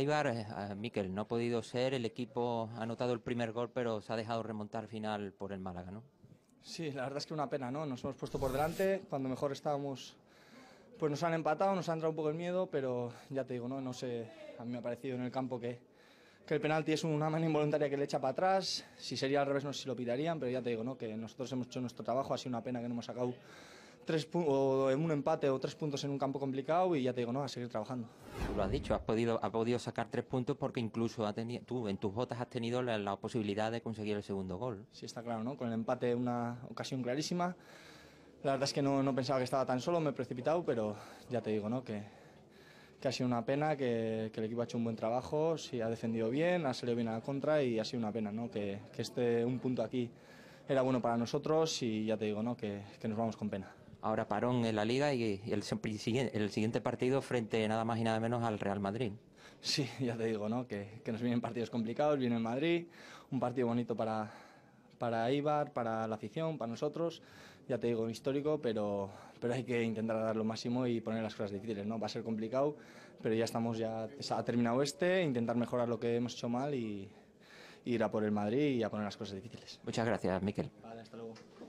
Eibar, eh, Miquel, no ha podido ser, el equipo ha anotado el primer gol, pero se ha dejado remontar final por el Málaga, ¿no? Sí, la verdad es que una pena, ¿no? Nos hemos puesto por delante, cuando mejor estábamos, pues nos han empatado, nos ha entrado un poco el miedo, pero ya te digo, ¿no? No sé, a mí me ha parecido en el campo que, que el penalti es una mano involuntaria que le echa para atrás, si sería al revés no sé si lo pitarían, pero ya te digo, ¿no? Que nosotros hemos hecho nuestro trabajo, ha sido una pena que no hemos sacado tres o en un empate o tres puntos en un campo complicado y ya te digo, no, a seguir trabajando. lo has dicho, has podido, has podido sacar tres puntos porque incluso tenido, tú en tus botas has tenido la, posibilidad de conseguir el segundo gol. Sí, está claro, ¿no? Con el empate una ocasión clarísima. La verdad es que no, no pensaba que estaba tan solo, me he precipitado, pero ya te digo, ¿no? Que, que ha sido una pena, que, el equipo ha hecho un buen trabajo, sí, ha defendido bien, ha salido bien a la contra y ha sido una pena ¿no? que, que esté un punto aquí era bueno para nosotros y ya te digo ¿no? que, que nos vamos con pena ahora parón en la liga y, el, el, siguiente partido frente nada más y nada menos al Real Madrid. Sí, ya te digo, ¿no? Que, nos vienen partidos complicados, viene el Madrid, un partido bonito para, para Ibar, para la afición, para nosotros, ya te digo, histórico, pero, pero hay que intentar dar lo máximo y poner las cosas difíciles, ¿no? Va a ser complicado, pero ya estamos, ya ha terminado este, intentar mejorar lo que hemos hecho mal y, ir a por el Madrid y a poner las cosas difíciles. Muchas gracias, Miquel. Vale, hasta luego.